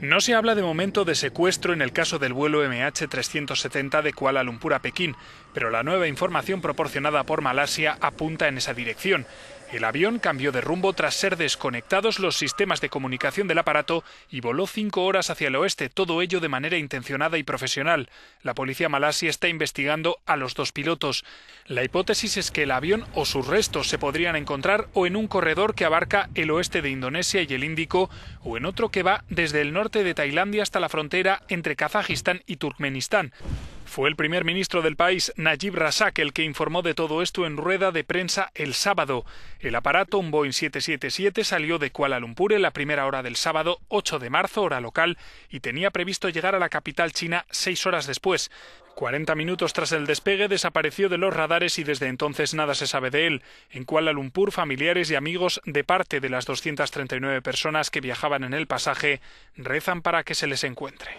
No se habla de momento de secuestro en el caso del vuelo MH370 de Kuala Lumpur a Pekín, pero la nueva información proporcionada por Malasia apunta en esa dirección. El avión cambió de rumbo tras ser desconectados los sistemas de comunicación del aparato y voló cinco horas hacia el oeste, todo ello de manera intencionada y profesional. La policía malasia está investigando a los dos pilotos. La hipótesis es que el avión o sus restos se podrían encontrar o en un corredor que abarca el oeste de Indonesia y el Índico, o en otro que va desde el norte de Tailandia hasta la frontera entre Kazajistán y Turkmenistán. Fue el primer ministro del país, Najib Razak, el que informó de todo esto en rueda de prensa el sábado. El aparato, un Boeing 777, salió de Kuala Lumpur en la primera hora del sábado, 8 de marzo, hora local, y tenía previsto llegar a la capital china seis horas después. 40 minutos tras el despegue desapareció de los radares y desde entonces nada se sabe de él. En Kuala Lumpur, familiares y amigos de parte de las 239 personas que viajaban en el pasaje rezan para que se les encuentre.